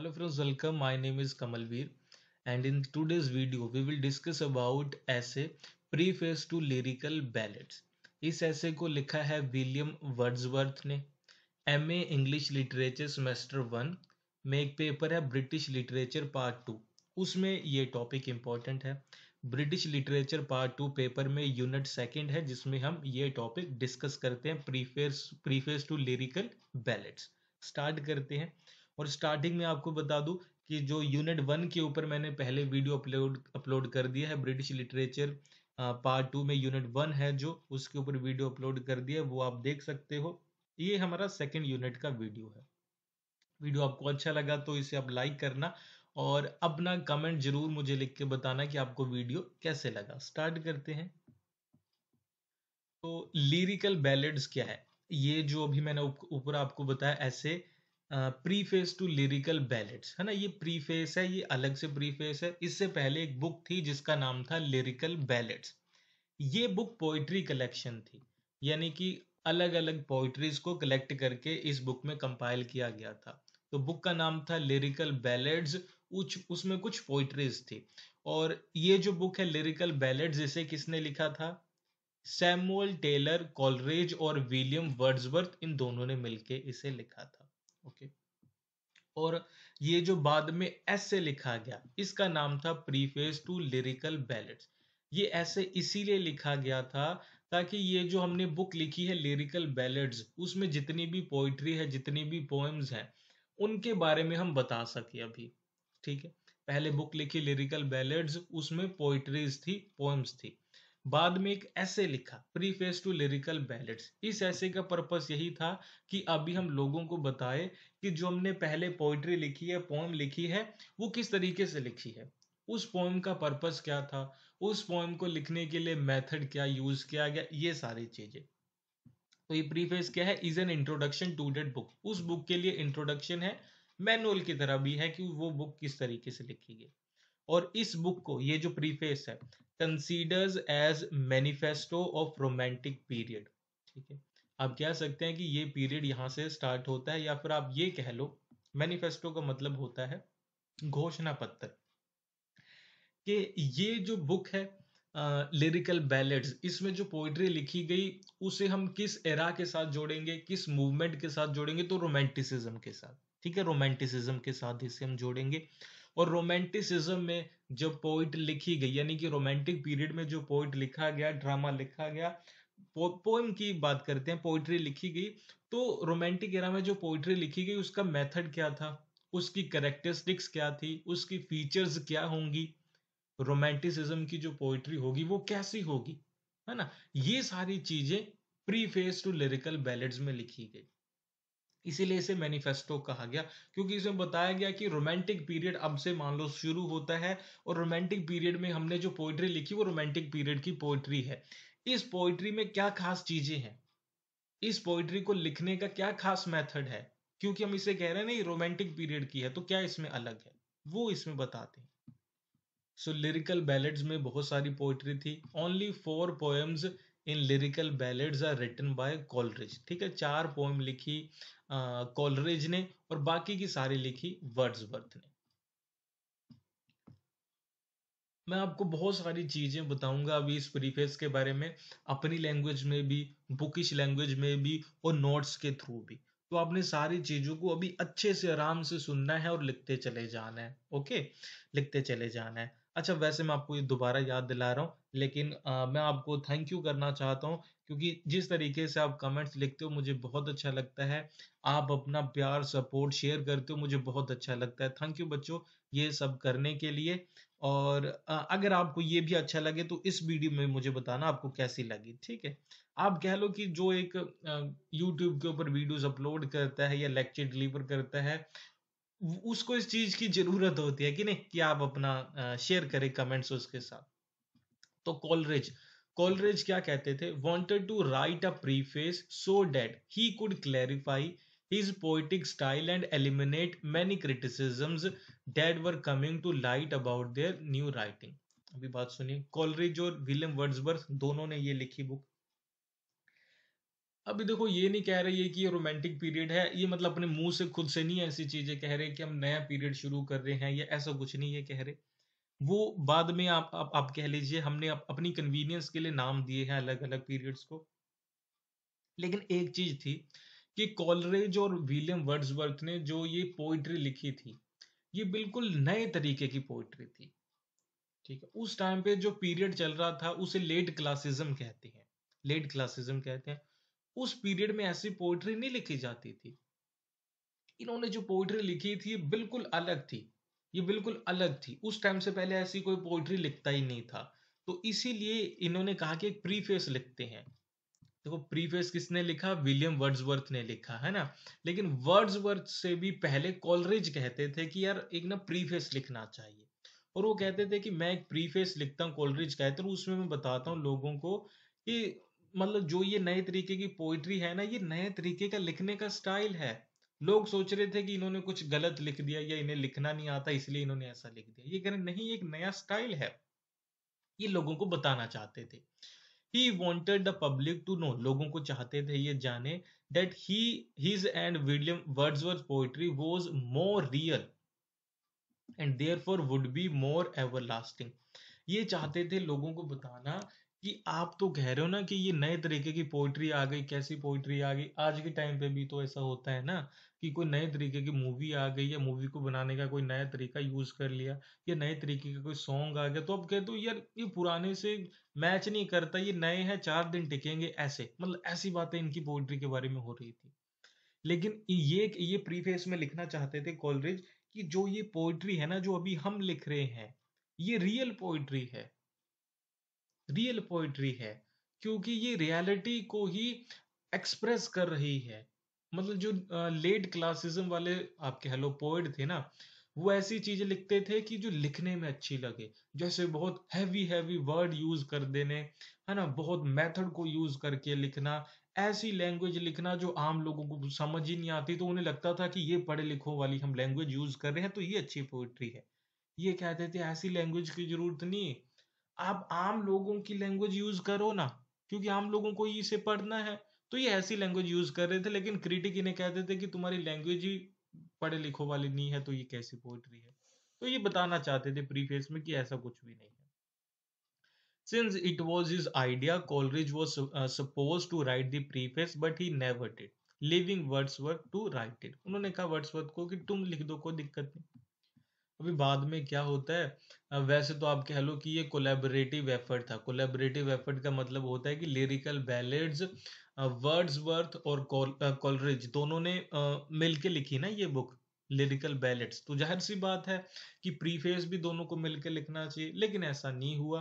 hello friends welcome my name is kamalveer and in today's video we will discuss about essay preface to lyrical ballads इस ऐसे को लिखा है William Wordsworth ने M English literature semester one में एक paper है British literature part two उसमें ये टॉपिक इम्पॉर्टेंट है British literature part two paper में यूनिट सेकेंड है जिसमें हम ये टॉपिक डिस्कस करते हैं preface preface to lyrical ballads start करते हैं और स्टार्टिंग में आपको बता दूं कि जो यूनिट वन के ऊपर मैंने पहले वीडियो अपलोड अपलोड कर दिया है ब्रिटिश लिटरेचर पार्ट टू में यूनिट वन है जो उसके ऊपर वीडियो अपलोड कर दिया वो आप देख सकते हो ये हमारा सेकेंड यूनिट का वीडियो है वीडियो आपको अच्छा लगा तो इसे आप लाइक करना और अपना कमेंट जरूर मुझे लिख के बताना कि आपको वीडियो कैसे लगा स्टार्ट करते हैं तो लिरिकल बैलेड्स क्या है ये जो अभी मैंने ऊपर उप, आपको बताया ऐसे प्रीफेस टू लिरिकल बैलेट्स है ना ये प्रीफेस है ये अलग से प्रीफेस है इससे पहले एक बुक थी जिसका नाम था लिरिकल बैलेट्स ये बुक पोइट्री कलेक्शन थी यानी कि अलग अलग पोइट्रीज को कलेक्ट करके इस बुक में कंपाइल किया गया था तो बुक का नाम था लिरिकल बैलेट्स उच उसमें कुछ पोइट्रीज थी और ये जो बुक है लिरिकल बैलेट्स इसे किसने लिखा था सैमुअल टेलर कॉलरेज और विलियम वर्ड्सवर्थ इन दोनों ने मिलके इसे लिखा था ओके और ये जो बाद में ऐसे लिखा गया इसका नाम था प्रीफेस टू लिरिकल बैलेट्स ये ऐसे इसीलिए लिखा गया था ताकि ये जो हमने बुक लिखी है लिरिकल बैलेट्स उसमें जितनी भी पोइट्री है जितनी भी पोएम्स हैं उनके बारे में हम बता सके अभी ठीक है पहले बुक लिखी लिरिकल बैलेट्स उसमें पोइट्रीज थी पोएम्स थी बाद में एक ऐसे लिखा प्रीफेस टू लिरिकल बैलेट्स इस ऐसे का पर्पस यही था कि अभी हम लोगों को बताएं कि जो हमने पहले पोइट्री लिखी है पोएम लिखी है वो किस तरीके से लिखी है उस पोएम का पर्पस क्या था उस पोएम को लिखने के लिए मेथड क्या यूज किया गया ये सारी चीजें तो ये प्रीफेस क्या है is an introduction to that book उस बुक के लिए इंट्रोडक्शन है मैनुअल की तरह भी है कि वो बुक किस तरीके से लिखी गई और इस बुक को ये जो प्रीफेस है considers as manifesto of romantic period ठीक है आप कह सकते हैं कि ये पीरियड यहाँ से स्टार्ट होता है या फिर आप ये कह लो मैनिफेस्टो का मतलब होता है घोषणा पत्र कि ये जो बुक है लिरिकल बैलेड्स इसमें जो पोइट्री लिखी गई उसे हम किस एरा के साथ जोड़ेंगे किस मूवमेंट के साथ जोड़ेंगे तो रोमांटिसिज्म के साथ ठीक है रोमांटिसिज्म के साथ इसे हम जोड़ेंगे और रोमांटिसिज्म में जो पोइट लिखी गई यानी कि रोमांटिक पीरियड में जो पोइट लिखा गया ड्रामा लिखा गया पोइम की बात करते हैं पोइट्री लिखी गई तो रोमांटिक एरा में जो पोइट्री लिखी गई उसका मेथड क्या था उसकी करेक्टरिस्टिक्स क्या थी उसकी फीचर्स क्या होंगी रोमांटिसिज्म की जो पोइट्री होगी वो कैसी होगी है ना ये सारी चीजें प्रीफेस टू लिरिकल बैलेट्स में लिखी गई इसीलिए इसे मैनिफेस्टो कहा गया क्योंकि इसमें बताया गया कि रोमांटिक पीरियड अब से मान लो शुरू होता है और रोमांटिक पीरियड में हमने जो पोइट्री लिखी वो रोमांटिक पीरियड की पोइट्री है इस पोइट्री में क्या खास चीजें हैं इस पोइट्री को लिखने का क्या खास मेथड है क्योंकि हम इसे कह रहे हैं ना रोमांटिक पीरियड की है तो क्या इसमें अलग है वो इसमें बताते हैं सो लिरिकल बैलेट्स में बहुत सारी पोइट्री थी only four poems in Lyrical Ballads are written by Coleridge ठीक है चार पोएम लिखी कॉलरेज ने और बाकी की सारी लिखी वर्ड्सवर्थ ने मैं आपको बहुत सारी चीजें बताऊंगा अभी इस प्रीफेस के बारे में अपनी लैंग्वेज में भी बुकिश लैंग्वेज में भी और नोट्स के थ्रू भी तो आपने सारी चीजों को अभी अच्छे से आराम से सुनना है और लिखते चले जाना है ओके लिखते चले जाना है अच्छा वैसे मैं आपको ये दोबारा याद दिला रहा हूँ लेकिन आ, मैं आपको थैंक यू करना चाहता हूँ क्योंकि जिस तरीके से आप कमेंट्स लिखते हो मुझे बहुत अच्छा लगता है आप अपना प्यार सपोर्ट शेयर करते हो मुझे बहुत अच्छा लगता है थैंक यू बच्चों ये सब करने के लिए और आ, अगर आपको ये भी अच्छा लगे तो इस वीडियो में मुझे बताना आपको कैसी लगी ठीक है आप कह लो कि जो एक यूट्यूब के ऊपर वीडियोस अपलोड करता है या लेक्चर डिलीवर करता है उसको इस चीज की जरूरत होती है कि नहीं कि आप अपना शेयर करें कमेंट्स उसके साथ तो कॉलरेज कॉलरेज क्या कहते थे wanted to write a preface so that he could clarify his poetic style and eliminate many criticisms that were coming to light about their new writing अभी बात सुनिए कॉलरेज और विलियम वर्ड्सवर्थ दोनों ने ये लिखी बुक अभी देखो ये नहीं कह रही है कि ये रोमांटिक पीरियड है ये मतलब अपने मुंह से खुद से नहीं ऐसी चीजें कह रहे कि हम नया पीरियड शुरू कर रहे हैं या ऐसा कुछ नहीं है कह रहे वो बाद में आप आप, आप कह लीजिए हमने आप, अपनी कन्वीनियंस के लिए नाम दिए हैं अलग अलग पीरियड्स को लेकिन एक चीज थी कि कॉलरेज और विलियम वर्ड्सवर्थ ने जो ये पोइट्री लिखी थी ये बिल्कुल नए तरीके की पोइट्री थी ठीक है उस टाइम पे जो पीरियड चल रहा था उसे लेट क्लासिज्म कहते हैं लेट क्लासिज्म कहते हैं उस पीरियड में ऐसी पोइट्री नहीं लिखी जाती थी इन्होंने जो पोइट्री लिखी थी बिल्कुल अलग थी ये बिल्कुल अलग थी उस टाइम से पहले ऐसी कोई पोइट्री लिखता ही नहीं था तो इसीलिए इन्होंने कहा कि एक प्रीफेस लिखते हैं देखो तो प्रीफेस किसने लिखा विलियम वर्ड्सवर्थ ने लिखा है ना लेकिन वर्ड्सवर्थ से भी पहले कॉलरेज कहते थे कि यार एक ना प्रीफेस लिखना चाहिए और वो कहते थे कि मैं एक प्रीफेस लिखता हूँ कॉलरेज कहते हैं उसमें मैं बताता हूँ लोगों को कि मतलब जो ये नए तरीके की पोइट्री है ना ये नए तरीके का लिखने का स्टाइल है लोग सोच रहे थे कि इन्होंने कुछ गलत लिख दिया या इन्हें लिखना नहीं आता इसलिए इन्होंने ऐसा लिख दिया ये कह रहे नहीं एक नया स्टाइल है ये लोगों को बताना चाहते थे he wanted the public to know लोगों को चाहते थे ये जाने डेट ही एंड विलियम वर्थ poetry was more real and therefore would be more everlasting ये चाहते थे लोगों को बताना कि आप तो कह रहे हो ना कि ये नए तरीके की पोइट्री आ गई कैसी पोइट्री आ गई आज के टाइम पे भी तो ऐसा होता है ना कि कोई नए तरीके की मूवी आ गई या मूवी को बनाने का कोई नया तरीका यूज कर लिया या नए तरीके का कोई सॉन्ग आ गया तो अब कहते हो यार ये पुराने से मैच नहीं करता ये नए हैं चार दिन टिकेंगे ऐसे मतलब ऐसी बातें इनकी पोइट्री के बारे में हो रही थी लेकिन ये ये प्रीफेस में लिखना चाहते थे कॉलरेज कि जो ये पोइट्री है ना जो अभी हम लिख रहे हैं ये रियल पोइट्री है रियल पोइट्री है क्योंकि ये रियलिटी को ही एक्सप्रेस कर रही है मतलब जो लेट क्लासिज्म वाले आपके हेलो पोइट थे ना वो ऐसी चीजें लिखते थे कि जो लिखने में अच्छी लगे जैसे बहुत हैवी हैवी वर्ड यूज कर देने है ना बहुत मेथड को यूज करके लिखना ऐसी लैंग्वेज लिखना जो आम लोगों को समझ ही नहीं आती तो उन्हें लगता था कि ये पढ़े लिखो वाली हम लैंग्वेज यूज कर रहे हैं तो ये अच्छी पोइट्री है ये कहते थे ऐसी लैंग्वेज की जरूरत नहीं आप आम लोगों की लैंग्वेज यूज करो ना क्योंकि आम लोगों को इसे पढ़ना है तो ये ऐसी लैंग्वेज यूज कर रहे थे लेकिन क्रिटिक इन्हें कहते थे कि तुम्हारी लैंग्वेज ही पढ़े लिखो वाली नहीं है तो ये कैसी पोइट्री है तो ये बताना चाहते थे प्रीफेस में कि ऐसा कुछ भी नहीं है since it was his idea Coleridge was suppose to write write preface but he never did leaving words Wordsworth to write it उन्होंने कहा वर्ड्स वर्ड्सवर्थ को कि तुम लिख दो कोई दिक्कत नहीं अभी बाद में क्या होता है वैसे तो आप कह लो कि ये कोलेबरेटिव एफर्ट था कोलेबरेटिव एफर्ट का मतलब होता है कि लिरिकल बैलेड्स वर्ड्सवर्थ और कॉलरिज दोनों ने मिलके लिखी ना ये बुक लिरिकल बैलेट्स तो जाहिर सी बात है कि प्रीफेस भी दोनों को मिलके लिखना चाहिए लेकिन ऐसा नहीं हुआ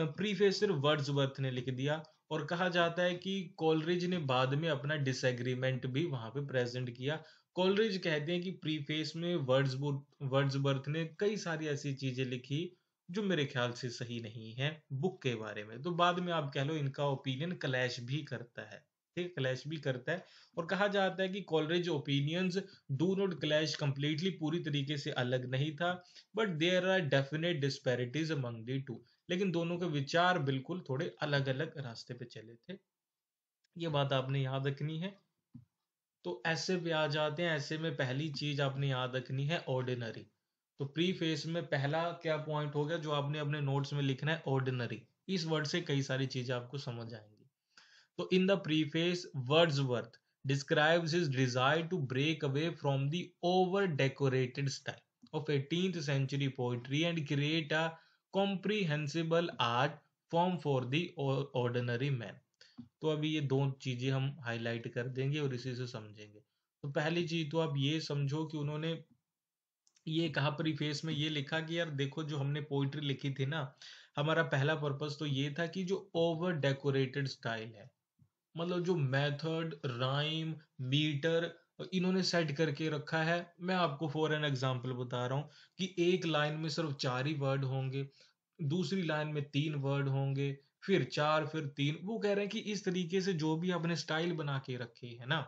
प्रीफेस सिर्फ वर्ड्सवर्थ ने लिख दिया और कहा जाता है कि कॉलरिज ने बाद में अपना डिसएग्रीमेंट भी वहां पे प्रेजेंट किया कॉलरेज कहते हैं कि प्रीफेस में वर्ड्स वर्ड्सबर्थ ने कई सारी ऐसी चीजें लिखी जो मेरे ख्याल से सही नहीं है बुक के बारे में तो बाद में आप कह लो इनका ओपिनियन क्लैश भी करता है ठीक क्लैश भी करता है और कहा जाता है कि Coleridge opinions do not clash completely पूरी तरीके से अलग नहीं था but there are definite disparities among the two लेकिन दोनों के विचार बिल्कुल थोड़े अलग अलग रास्ते पे चले थे ये बात आपने याद रखनी है तो ऐसे भी आ जाते हैं ऐसे में पहली चीज आपने याद रखनी है ऑर्डिनरी तो प्री फेस में पहला क्या पॉइंट हो गया जो आपने अपने नोट्स में लिखना है ऑर्डिनरी इस वर्ड से कई सारी चीजें आपको समझ आएंगी तो in the preface Wordsworth describes his desire to break away from the over decorated style of eighteen century poetry and create a comprehensible art form for the ordinary man तो अभी ये दो चीज़ें हम highlight कर देंगे और इसी से समझेंगे तो पहली चीज़ तो आप ये समझो कि उन्होंने ये कहा प्रीफेस में ये लिखा कि यार देखो जो हमने पोइट्री लिखी थी ना हमारा पहला पर्पज तो ये था कि जो ओवर डेकोरेटेड स्टाइल है मतलब जो मेथड राइम मीटर इन्होंने सेट करके रखा है मैं आपको फॉर एन एग्जाम्पल बता रहा हूँ कि एक लाइन में सिर्फ चार ही वर्ड होंगे दूसरी लाइन में तीन वर्ड होंगे फिर चार फिर तीन वो कह रहे हैं कि इस तरीके से जो भी आपने स्टाइल बना के रखे है ना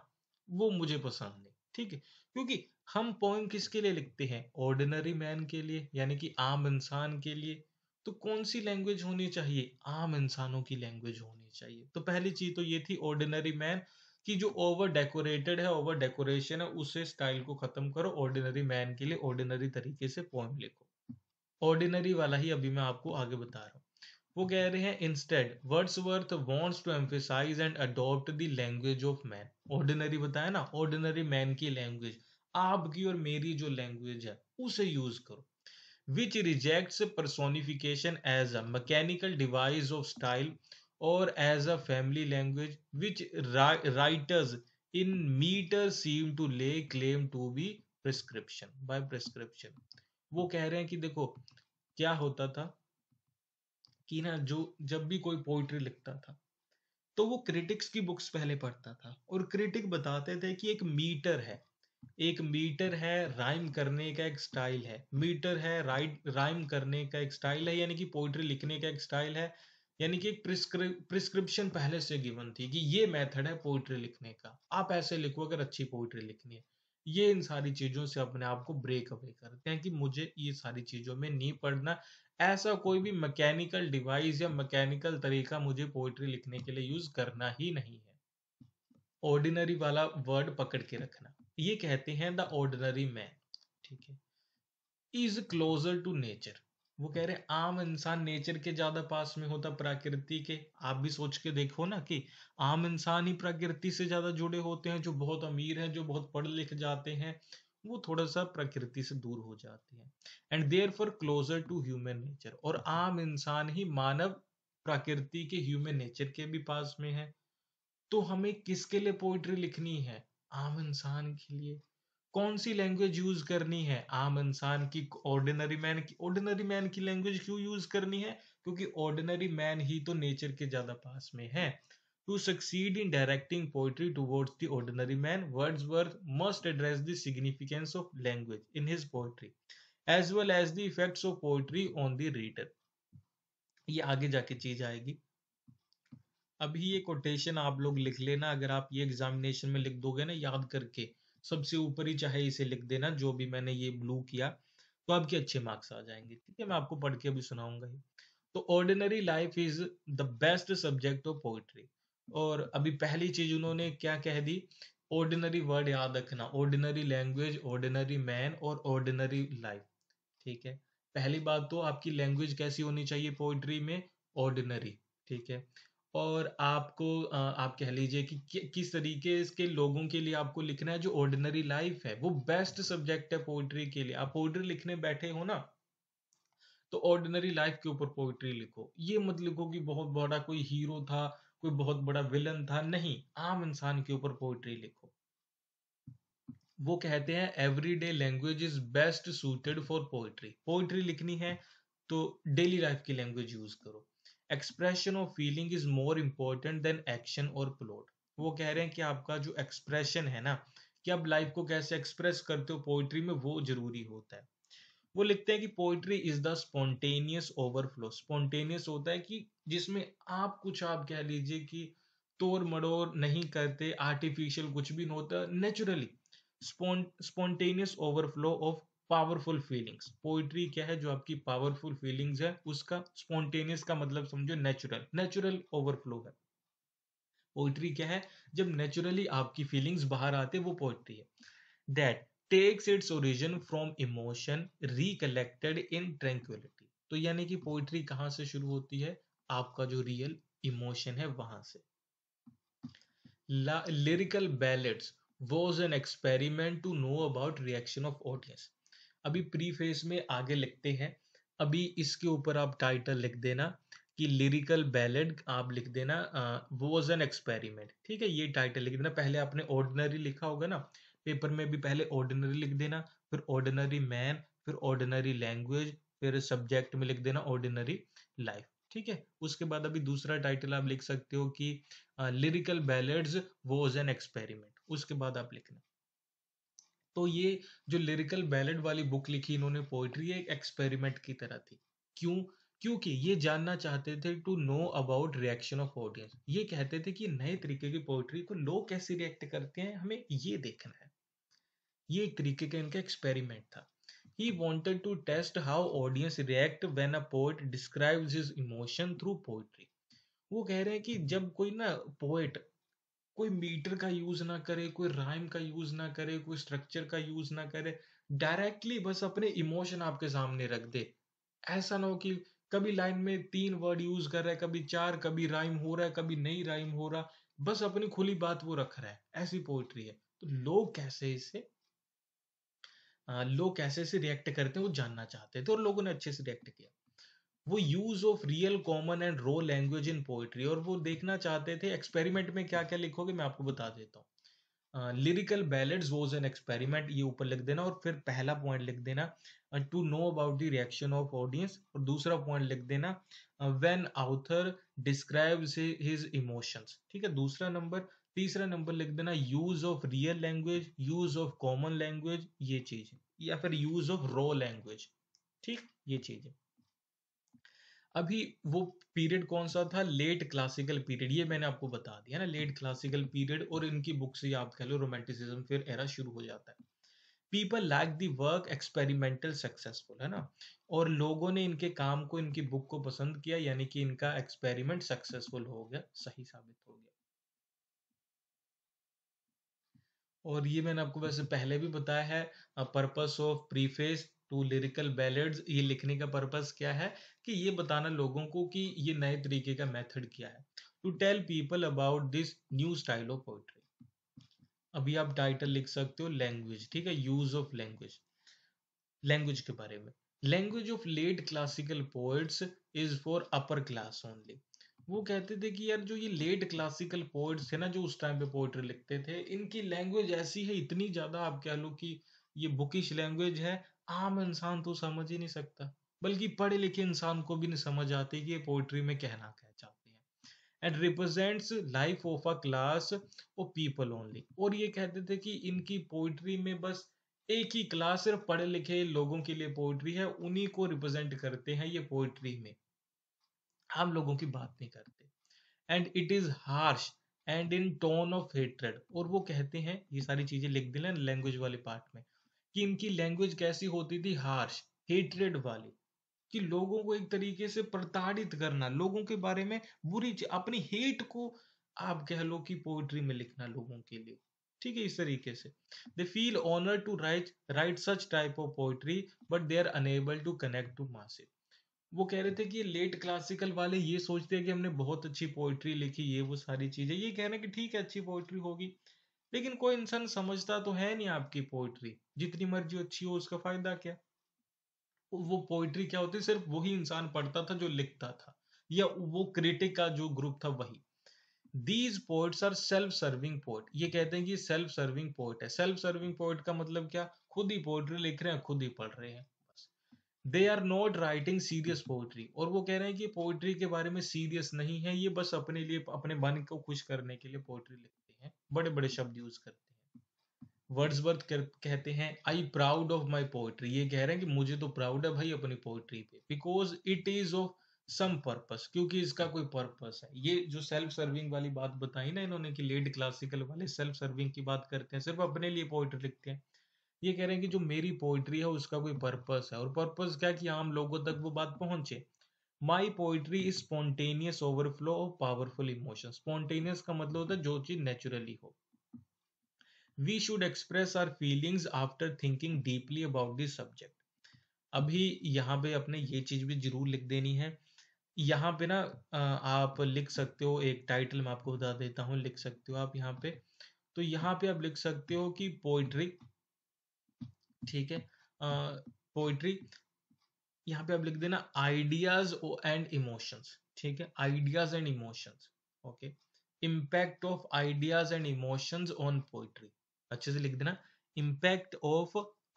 वो मुझे पसंद है ठीक है क्योंकि हम पोइम किसके लिए लिखते हैं ऑर्डिनरी मैन के लिए यानी कि आम इंसान के लिए तो कौन सी लैंग्वेज होनी चाहिए आम इंसानों की लैंग्वेज होनी चाहिए तो पहली चीज तो ये थी ऑर्डिनरी मैन कि जो ओवर डेकोरेटेड है ओवर डेकोरेशन है उसे स्टाइल को खत्म करो ऑर्डिनरी मैन के लिए ऑर्डिनरी तरीके से पोइम लिखो ऑर्डिनरी वाला ही अभी मैं आपको आगे बता रहा हूँ वो कह रहे हैं instead Wordsworth wants to emphasize and adopt language of man ordinary बताया ना ऑर्डिनरी मैन की लैंग्वेज आपकी और मेरी जो लैंग्वेज है उसे यूज करो which rejects personification as a mechanical device of style और as a family language which writers in meter seem to lay claim to be prescription by prescription वो कह रहे हैं कि देखो क्या होता था कि ना जो जब भी कोई पोइट्री लिखता था तो वो क्रिटिक्स की बुक्स पहले पढ़ता था और क्रिटिक बताते थे कि एक मीटर है एक मीटर है राइम करने का एक स्टाइल है मीटर है राइट राइम करने का एक स्टाइल है यानी कि पोइट्री लिखने का एक स्टाइल है यानी कि एक प्रिस्क्रिप्शन पहले से गिवन थी कि ये मेथड है पोइट्री लिखने का आप ऐसे लिखो अगर अच्छी पोइट्री लिखनी है ये इन सारी चीजों से अपने आप को ब्रेक अवे करते हैं कि मुझे ये सारी चीजों में नहीं पढ़ना ऐसा कोई भी मैकेनिकल डिवाइस या मैकेनिकल तरीका मुझे पोइट्री लिखने के लिए यूज करना ही नहीं है ऑर्डिनरी वाला वर्ड पकड़ के रखना ये कहते हैं द ऑर्डिनरी मैन ठीक है इज क्लोजर टू नेचर वो कह रहे आम इंसान नेचर के ज्यादा पास में होता प्रकृति के आप भी सोच के देखो ना कि आम इंसान ही प्रकृति से ज्यादा जुड़े होते हैं जो बहुत अमीर हैं जो बहुत पढ़ लिख जाते हैं वो थोड़ा सा प्रकृति से दूर हो जाते हैं and therefore closer to human nature और आम इंसान ही मानव प्रकृति के ह्यूमन नेचर के भी पास में है तो हमें किसके लिए पोइट्री लिखनी है आम इंसान के लिए कौन सी लैंग्वेज यूज करनी है आम इंसान की ऑर्डिनरी मैन की ऑर्डिनरी मैन की लैंग्वेज क्यों यूज करनी है क्योंकि ऑर्डिनरी मैन ही तो नेचर के ज्यादा पास में है to succeed in directing poetry towards the ordinary man वर्थ must address the significance of language in his poetry as well as the effects of poetry on the reader ये आगे जाके चीज आएगी अभी ये कोटेशन आप लोग लिख लेना अगर आप ये एग्जामिनेशन में लिख दोगे ना याद करके सबसे ऊपर ही चाहे इसे लिख देना जो भी मैंने ये ब्लू किया तो आपके अच्छे मार्क्स आ जाएंगे ठीक है मैं आपको पढ़ के अभी सुनाऊंगा ही तो ordinary life is the best subject of poetry और अभी पहली चीज उन्होंने क्या कह दी ऑर्डिनरी वर्ड याद रखना ऑर्डिनरी लैंग्वेज ऑर्डिनरी मैन और ऑर्डिनरी लाइफ ठीक है पहली बात तो आपकी लैंग्वेज कैसी होनी चाहिए पोइट्री में ऑर्डिनरी ठीक है और आपको आप कह लीजिए कि, कि किस तरीके इसके लोगों के लिए आपको लिखना है जो ऑर्डिनरी लाइफ है वो बेस्ट सब्जेक्ट है पोइट्री के लिए आप पोइट्री लिखने बैठे हो ना तो ऑर्डिनरी लाइफ के ऊपर पोइट्री लिखो ये मत लिखो कि बहुत बड़ा कोई हीरो था कोई बहुत बड़ा विलन था नहीं आम इंसान के ऊपर पोइट्री लिखो वो कहते हैं everyday language is best suited for poetry poetry लिखनी है तो डेली लाइफ की लैंग्वेज यूज करो expression of feeling is more important than action और प्लॉट वो कह रहे हैं कि आपका जो एक्सप्रेशन है ना कि आप लाइफ को कैसे एक्सप्रेस करते हो पोइट्री में वो जरूरी होता है वो लिखते हैं कि poetry is the spontaneous overflow spontaneous होता है कि जिसमें आप कुछ आप कह लीजिए कि तोड़ मड़ोर नहीं करते आर्टिफिशियल कुछ भी नहीं होता naturally spontaneous overflow of powerful feelings poetry क्या है जो आपकी पावरफुल फीलिंग्स है उसका स्पॉन्टेनियस का मतलब समझो नेचुरल नेचुरल ओवरफ्लो है पोइट्री क्या है जब नेचुरली आपकी फीलिंग्स बाहर आते वो पोइट्री है that takes its origin from emotion recollected in tranquillity तो यानी कि पोइट्री कहां से शुरू होती है आपका जो रियल इमोशन है वहां से Lyrical Ballads was an experiment to know about reaction of audience अभी प्री फेस में आगे लिखते हैं अभी इसके ऊपर आप टाइटल लिख देना कि लिरिकल बैलेड आप लिख देना वो वॉज एन एक्सपेरिमेंट ठीक है ये टाइटल लिख देना पहले आपने ऑर्डिनरी लिखा होगा ना पेपर में भी पहले ऑर्डिनरी लिख देना फिर ऑर्डिनरी मैन फिर ऑर्डिनरी लैंग्वेज फिर सब्जेक्ट में लिख देना ऑर्डिनरी लाइफ ठीक है उसके बाद अभी दूसरा टाइटल आप लिख सकते हो कि Lyrical Ballads was an experiment उसके बाद आप लिखना तो ये जो लिरिकल बैलेड वाली बुक लिखी इन्होंने पोइट्री एक एक्सपेरिमेंट की तरह थी क्यों क्योंकि ये जानना चाहते थे to know about reaction of audience ये कहते थे कि नए तरीके की पोइट्री को लोग कैसे रिएक्ट करते हैं हमें ये देखना है ये एक तरीके का इनका एक्सपेरिमेंट था he wanted to test how audience react when a poet describe his emotion through poetry वो कह रहे हैं कि जब कोई ना पोइट कोई मीटर का यूज ना करे कोई राइम का यूज ना करे कोई स्ट्रक्चर का यूज ना करे डायरेक्टली बस अपने इमोशन आपके सामने रख दे ऐसा ना हो कि कभी लाइन में तीन वर्ड यूज कर रहा है कभी चार कभी राइम हो रहा है कभी नहीं राइम हो रहा बस अपनी खुली बात वो रख रहा है ऐसी पोइट्री है तो लोग कैसे इसे लोग कैसे इसे रिएक्ट करते हैं वो जानना चाहते थे तो और लोगों ने अच्छे से रिएक्ट किया वो use of real common and raw language in poetry और वो देखना चाहते थे एक्सपेरिमेंट में क्या क्या लिखोगे मैं आपको बता देता हूँ Lyrical Ballad was an experiment ये ऊपर लिख देना और फिर पहला पॉइंट लिख देना to know about the reaction of audience और दूसरा पॉइंट लिख देना when author describes his emotions ठीक है दूसरा नंबर तीसरा नंबर लिख देना use of real language use of common language ये चीज या फिर यूज ऑफ रो लैंग्वेज ठीक ये चीज है अभी वो पीरियड कौन सा था लेट क्लासिकल पीरियड ये मैंने आपको बता दिया ना लेट क्लासिकल पीरियड और इनकी बुक से आप कह लो रोमांटिसिज्म फिर एरा शुरू हो जाता है people like the work experimental successful है ना और लोगों ने इनके काम को इनकी बुक को पसंद किया यानी कि इनका एक्सपेरिमेंट सक्सेसफुल हो गया सही साबित हो गया और ये मैंने आपको वैसे पहले भी बताया है purpose of preface to Lyrical Ballads ये लिखने का पर्पस क्या है कि ये बताना लोगों को कि ये नए तरीके का मेथड क्या है to tell people about this new style of poetry अभी आप टाइटल लिख सकते हो लैंग्वेज ठीक है यूज ऑफ लैंग्वेज लैंग्वेज के बारे में language of late classical poets is for upper class only वो कहते थे कि यार जो ये लेट क्लासिकल पोइट्स थे ना जो उस टाइम पे पोइट्री लिखते थे इनकी लैंग्वेज ऐसी है इतनी ज्यादा आप कह लो कि ये बुकिश लैंग्वेज है आम इंसान तो समझ ही नहीं सकता बल्कि पढ़े लिखे इंसान को भी नहीं समझ आती कि ये पोइट्री में कहना क्या चाहते हैं and represents life of a class और पीपल ओनली और ये कहते थे कि इनकी पोइट्री में बस एक ही क्लास सिर्फ पढ़े लिखे लोगों के लिए पोइट्री है उन्हीं को रिप्रेजेंट करते हैं ये पोइट्री में हम लोगों की बात नहीं करते and it is harsh and in tone of hatred और वो कहते हैं ये सारी चीजें लिख दी लैंग्वेज वाले पार्ट में कि इनकी लैंग्वेज कैसी होती थी हार्श हेटरेड वाली कि लोगों को एक तरीके से प्रताड़ित करना लोगों के बारे में बुरी अपनी हेट को आप कह लो कि पोइट्री में लिखना लोगों के लिए ठीक है इस तरीके से they feel honour to write write such type of poetry but they are unable to connect to massive वो कह रहे थे कि लेट क्लासिकल वाले ये सोचते हैं कि हमने बहुत अच्छी पोइट्री लिखी ये वो सारी चीजें ये कह रहे हैं कि ठीक है अच्छी पोइट्री होगी लेकिन कोई इंसान समझता तो है नहीं आपकी पोइट्री जितनी मर्जी अच्छी हो उसका फायदा क्या वो पोइट्री क्या होती सिर्फ वही इंसान पढ़ता था जो लिखता था या वो क्रिटिक का जो ग्रुप था वही these poets are self serving poet ये कहते हैं कि सेल्फ सर्विंग पोइट है सेल्फ सर्विंग पोइट का मतलब क्या खुद ही पोइट्री लिख रहे हैं खुद ही पढ़ रहे हैं they are not writing serious poetry और वो कह रहे हैं कि पोइट्री के बारे में सीरियस नहीं है ये बस अपने लिए अपने मन को खुश करने के लिए पोइट्री लिख बड़े बड़े शब्द यूज करते हैं वर्ड्सवर्थ कहते हैं I proud of my poetry ये कह रहे हैं कि मुझे तो प्राउड है भाई अपनी पोएट्री पे because it is of some purpose क्योंकि इसका कोई पर्पस है ये जो सेल्फ सर्विंग वाली बात बताई ना इन्होंने कि लेट क्लासिकल वाले सेल्फ सर्विंग की बात करते हैं सिर्फ अपने लिए पोइट्री लिखते हैं ये कह रहे हैं कि जो मेरी पोइट्री है उसका कोई पर्पस है और पर्पस क्या कि आम लोगों तक वो बात पहुंचे my poetry is spontaneous overflow of powerful emotion spontaneous का मतलब होता है जो चीज नेचुरली हो we should express our feelings after thinking deeply about this subject अभी यहाँ पे अपने ये चीज भी जरूर लिख देनी है यहाँ पे ना आप लिख सकते हो एक टाइटल मैं आपको बता देता हूँ लिख सकते हो आप यहाँ पे तो यहाँ पे आप लिख सकते हो कि पोइट्री ठीक है पोइट्री यहाँ पे आप लिख देना आइडियाज एंड इमोशंस ठीक है ideas and emotions okay impact of ideas and emotions on poetry अच्छे से लिख देना impact of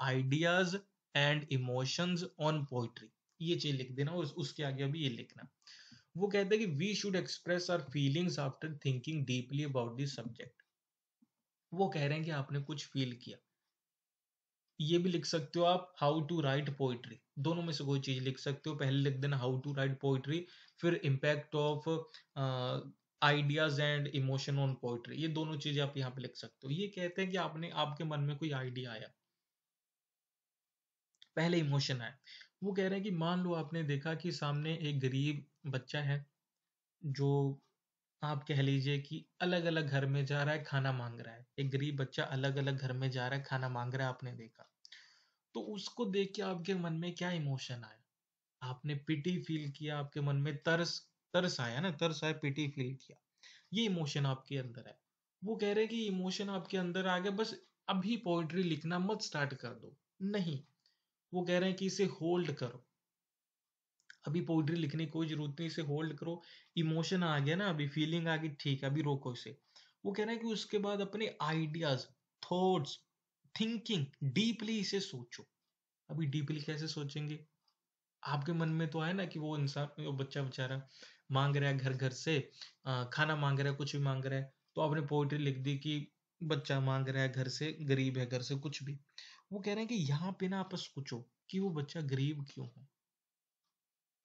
ideas and emotions on poetry ये चीज लिख देना और उसके आगे अभी ये लिखना वो कहते हैं कि we should express our feelings after thinking deeply about this subject वो कह रहे हैं कि आपने कुछ फील किया ये भी लिख सकते हो आप हाउ टू राइट पोइट्री दोनों में से कोई चीज लिख सकते हो पहले लिख देना हाउ टू राइट पोइट्री फिर impact of ideas and emotion on poetry ये दोनों चीजें आप यहाँ पे लिख सकते हो ये कहते हैं कि आपने आपके मन में कोई आइडिया आया पहले इमोशन आया वो कह रहे हैं कि मान लो आपने देखा कि सामने एक गरीब बच्चा है जो आप कह लीजिए कि अलग अलग घर में जा रहा है खाना मांग रहा है एक गरीब बच्चा अलग अलग घर में जा रहा है खाना मांग रहा है आपने देखा तो उसको देख के आपके मन में क्या इमोशन आया आपने पिटी फील किया आपके मन में तरस तरस आया ना तरस आया पिटी फील किया ये इमोशन आपके अंदर है वो कह रहे कि इमोशन आपके अंदर आ गया बस अभी पोइट्री लिखना मत स्टार्ट कर दो नहीं वो कह रहे हैं कि इसे होल्ड करो अभी पोइट्री लिखने की कोई जरूरत नहीं इसे होल्ड करो इमोशन आ गया ना अभी फीलिंग आ गई ठीक है अभी रोको इसे वो कह रहा है कि उसके बाद अपने आइडियाज थॉट्स थिंकिंग डीपली इसे सोचो अभी डीपली कैसे सोचेंगे आपके मन में तो आया ना कि वो इंसान वो बच्चा बेचारा मांग रहा है घर घर से खाना मांग रहा है कुछ भी मांग रहा है तो आपने पोइट्री लिख दी कि बच्चा मांग रहा है घर से गरीब है घर से कुछ भी वो कह रहे हैं कि यहाँ पे ना आप सोचो कि वो बच्चा गरीब क्यों है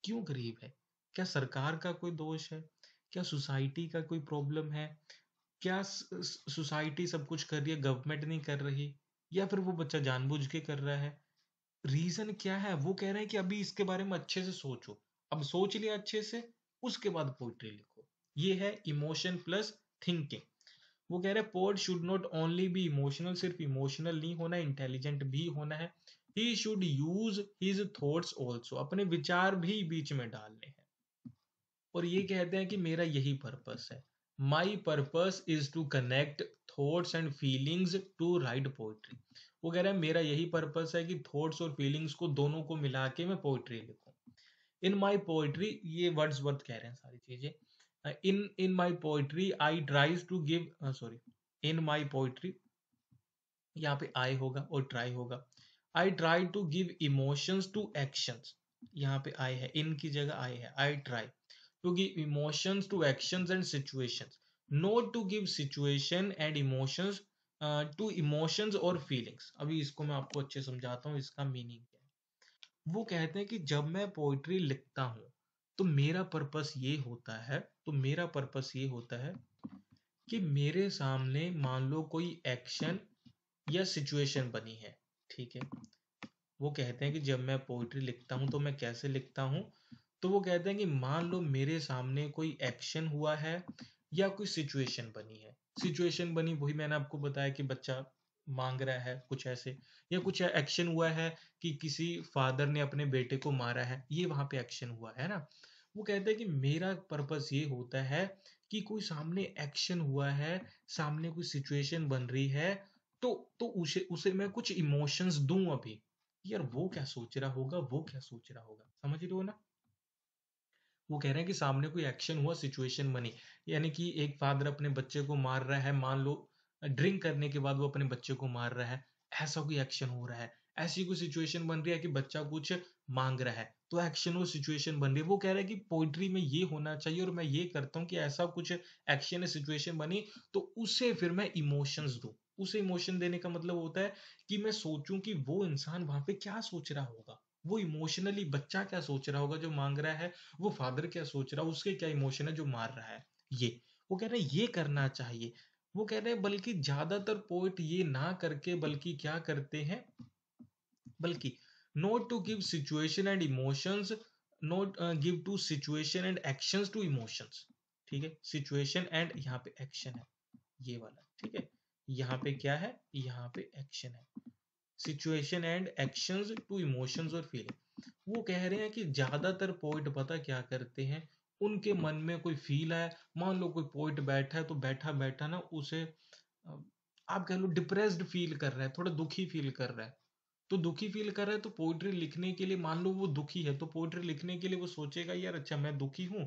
क्यों गरीब है क्या सरकार का कोई दोष है क्या सोसाइटी का कोई प्रॉब्लम है क्या सोसाइटी सब कुछ कर रही है गवर्नमेंट नहीं कर रही या फिर वो बच्चा जानबूझ के कर रहा है रीजन क्या है वो कह रहे हैं कि अभी इसके बारे में अच्छे से सोचो अब सोच लिया अच्छे से उसके बाद पोइट्री लिखो ये है इमोशन प्लस थिंकिंग वो कह रहे हैं poet should not only be emotional सिर्फ इमोशनल नहीं होना इंटेलिजेंट भी होना है he should use his thoughts also अपने विचार भी बीच में डालने हैं और ये कहते हैं कि मेरा यही पर्पस है my purpose is to connect thoughts and feelings to write poetry वो कह रहे हैं मेरा यही पर्पस है कि थॉट्स और फीलिंग्स को दोनों को मिला के मैं पोइट्री लिखूं इन माई पोइट्री ये वर्ड्स वर्थ कह रहे हैं सारी चीजें in in my poetry I tries to give sorry in my poetry यहाँ पे आई होगा और ट्राई होगा I try to give emotions to actions यहाँ पे आए है इन की जगह आई है I try to give emotions to actions and situations not to give situation and emotions to emotions और फीलिंग्स अभी इसको मैं आपको अच्छे समझाता हूँ इसका मीनिंग क्या है वो कहते हैं कि जब मैं पोइट्री लिखता हूँ तो मेरा पर्पस ये होता है तो मेरा पर्पस ये होता है कि मेरे सामने मान लो कोई एक्शन या सिचुएशन बनी है ठीक है वो कहते हैं कि जब मैं पोइट्री लिखता हूँ तो मैं कैसे लिखता हूँ तो वो कहते हैं कि मान लो मेरे सामने कोई एक्शन हुआ है या कोई सिचुएशन बनी है सिचुएशन बनी वही मैंने आपको बताया कि बच्चा मांग रहा है कुछ ऐसे या कुछ एक्शन हुआ है कि किसी फादर ने अपने बेटे को मारा है ये वहां पे एक्शन हुआ है ना वो कहते हैं कि मेरा पर्पस ये होता है कि कोई सामने एक्शन हुआ है सामने कोई सिचुएशन बन रही है तो तो उसे उसे मैं कुछ इमोशंस दूं अभी यार वो क्या सोच रहा होगा वो क्या सोच रहा होगा समझ रहे हो ना वो कह रहे हैं कि सामने कोई एक्शन हुआ सिचुएशन बनी यानी कि एक फादर अपने बच्चे को मार रहा है मान लो ड्रिंक करने के बाद वो अपने बच्चे को मार रहा है ऐसा कोई एक्शन हो रहा है ऐसी कोई सिचुएशन बन रही है कि बच्चा कुछ मांग रहा है तो एक्शन वो सिचुएशन बन रही है वो कह रहा है कि पोइट्री में ये होना चाहिए और मैं ये करता हूँ कि ऐसा कुछ एक्शन या सिचुएशन बनी तो उसे फिर मैं इमोशंस दूँ उसे इमोशन देने का मतलब होता है कि मैं सोचूं कि वो इंसान वहां पे क्या सोच रहा होगा वो इमोशनली बच्चा क्या सोच रहा होगा जो मांग रहा है वो फादर क्या सोच रहा है उसके क्या इमोशन है जो मार रहा है ये वो कह रहे हैं ये करना चाहिए वो कह रहे हैं बल्कि ज्यादातर पोइट ये ना करके बल्कि क्या करते हैं बल्कि not to give situation and emotions not give to situation and action to emotions ठीक है सिचुएशन एंड यहाँ पे एक्शन है ये वाला ठीक है यहाँ पे क्या है यहाँ पे एक्शन है situation and actions to emotions और फीलिंग वो कह रहे हैं कि ज्यादातर पोइट पता क्या करते हैं उनके मन में कोई फील है मान लो कोई पोइट बैठा है तो बैठा बैठा ना उसे आप कह लो डिप्रेस फील कर रहा है थोड़ा दुखी फील कर रहा है तो दुखी फील कर रहा है तो पोइट्री लिखने के लिए मान लो वो दुखी है तो पोइट्री लिखने के लिए वो सोचेगा यार अच्छा मैं दुखी हूँ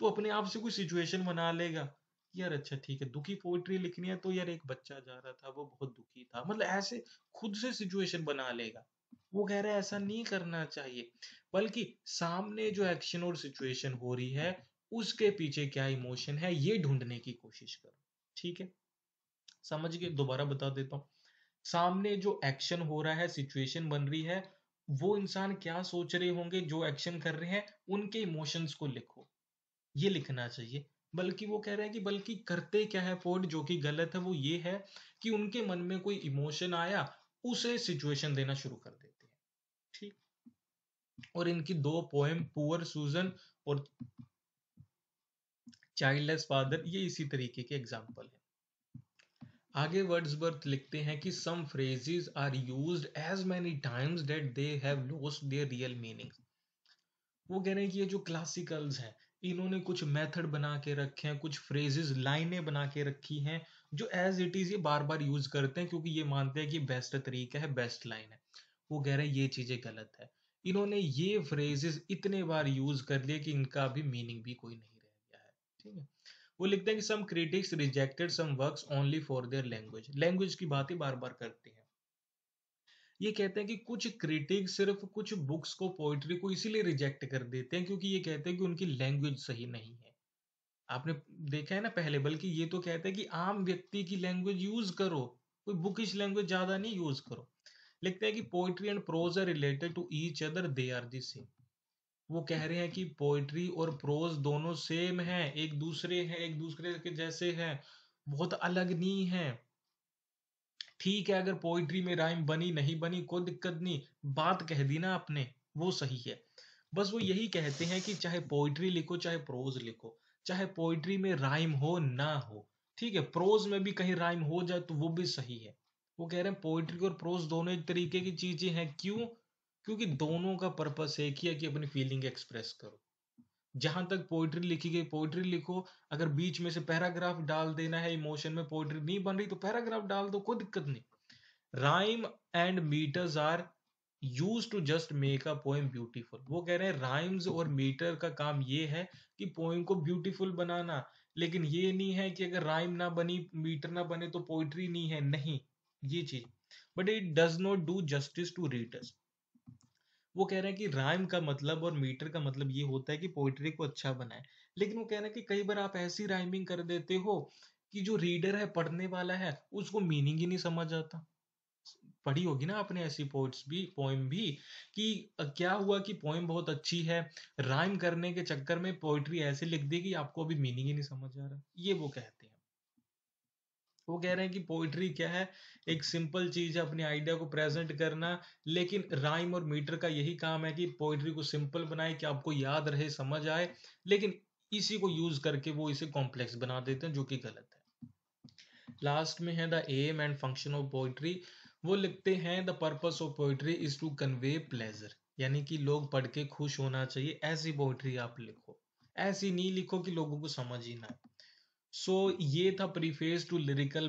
तो अपने आप से कोई सिचुएशन बना लेगा यार अच्छा ठीक है दुखी पोइट्री लिखनी है तो यार एक बच्चा जा रहा था वो बहुत दुखी था मतलब ऐसे खुद से सिचुएशन बना लेगा वो कह रहा है ऐसा नहीं करना चाहिए बल्कि सामने जो एक्शन और सिचुएशन हो रही है उसके पीछे क्या इमोशन है ये ढूंढने की कोशिश करो ठीक है समझ के दोबारा बता देता हूँ सामने जो एक्शन हो रहा है सिचुएशन बन रही है वो इंसान क्या सोच रहे होंगे जो एक्शन कर रहे हैं उनके इमोशंस को लिखो ये लिखना चाहिए बल्कि वो कह रहे हैं कि बल्कि करते क्या है फोर्ड जो कि गलत है वो ये है कि उनके मन में कोई इमोशन आया उसे सिचुएशन देना शुरू कर देते हैं ठीक और इनकी दो पोएम पुअर सूजन और चाइल्डलेस फादर ये इसी तरीके के एग्जाम्पल है आगे वर्ड्सबर्थ लिखते हैं कि some phrases are used as many times that they have lost their real meaning वो कह रहे हैं कि ये जो क्लासिकल्स हैं इन्होंने कुछ मेथड बना के रखे हैं कुछ फ्रेजेस लाइनें बना के रखी हैं जो एज इट इज ये बार बार यूज करते हैं क्योंकि ये मानते हैं कि बेस्ट तरीका है बेस्ट लाइन है वो कह रहे हैं ये चीजें गलत है इन्होंने ये फ्रेजेस इतने बार यूज कर लिए कि इनका अभी मीनिंग भी कोई नहीं रह गया है ठीक है वो लिखते हैं कि some critics rejected some works only for their language language की बात ही बार बार करते हैं ये कहते हैं कि कुछ क्रिटिक सिर्फ कुछ बुक्स को पोइट्री को इसीलिए रिजेक्ट कर देते हैं क्योंकि ये कहते हैं कि उनकी लैंग्वेज सही नहीं है आपने देखा है ना पहले बल्कि ये तो कहते हैं कि आम व्यक्ति की लैंग्वेज यूज करो कोई बुकिश लैंग्वेज ज्यादा नहीं यूज करो लिखते हैं कि poetry and prose are related to each other they are the same वो कह रहे हैं कि पोइट्री और प्रोज दोनों सेम हैं एक दूसरे हैं एक दूसरे के जैसे हैं बहुत अलग नहीं है ठीक है अगर पोइट्री में राइम बनी नहीं बनी कोई दिक्कत नहीं बात कह दी ना आपने वो सही है बस वो यही कहते हैं कि चाहे पोइट्री लिखो चाहे प्रोज लिखो चाहे पोइट्री में राइम हो ना हो ठीक है प्रोज में भी कहीं राइम हो जाए तो वो भी सही है वो कह रहे हैं पोइट्री और प्रोज दोनों एक तरीके की चीजें हैं क्यों क्योंकि दोनों का पर्पस एक ही है कि अपनी फीलिंग एक्सप्रेस करो जहां तक पोइट्री लिखी गई पोइट्री लिखो अगर बीच में से पैराग्राफ डाल देना है इमोशन में पोइट्री नहीं बन रही तो पैराग्राफ डाल दो कोई दिक्कत नहीं rhyme and meters are use to just make a poem beautiful वो कह रहे हैं राइम्स और मीटर का काम ये है कि पोएम को ब्यूटीफुल बनाना लेकिन ये नहीं है कि अगर राइम ना बनी मीटर ना बने तो पोइट्री नहीं है नहीं ये चीज but it does not do justice to readers वो कह रहे हैं कि राइम का मतलब और मीटर का मतलब ये होता है कि पोइट्री को अच्छा बनाए लेकिन वो कह रहे हैं कि कई बार आप ऐसी राइमिंग कर देते हो कि जो रीडर है पढ़ने वाला है उसको मीनिंग ही नहीं समझ आता पढ़ी होगी ना आपने ऐसी पोइट्स भी पोइम भी कि क्या हुआ कि पोइम बहुत अच्छी है राइम करने के चक्कर में पोइट्री ऐसे लिख दी कि आपको अभी मीनिंग ही नहीं समझ आ रहा ये वो कहते हैं वो कह रहे हैं कि पोइट्री क्या है एक सिंपल चीज है अपने आइडिया को प्रेजेंट करना लेकिन राइम और मीटर का यही काम है कि पोइट्री को सिंपल बनाए कि आपको याद रहे समझ आए लेकिन इसी को यूज करके वो इसे कॉम्प्लेक्स बना देते हैं जो कि गलत है लास्ट में है the aim and function of poetry वो लिखते हैं the purpose of poetry is to convey pleasure यानी कि लोग पढ़ के खुश होना चाहिए ऐसी पोइट्री आप लिखो ऐसी नहीं लिखो कि लोगों को समझ ही ना आए सो so, ये था preface to Lyrical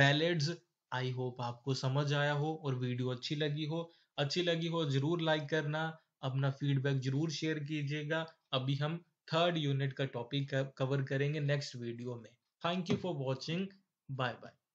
Ballads I hope आपको समझ आया हो और वीडियो अच्छी लगी हो अच्छी लगी हो जरूर लाइक करना अपना फीडबैक जरूर शेयर कीजिएगा अभी हम थर्ड यूनिट का टॉपिक कवर करेंगे नेक्स्ट वीडियो में thank you for watching bye bye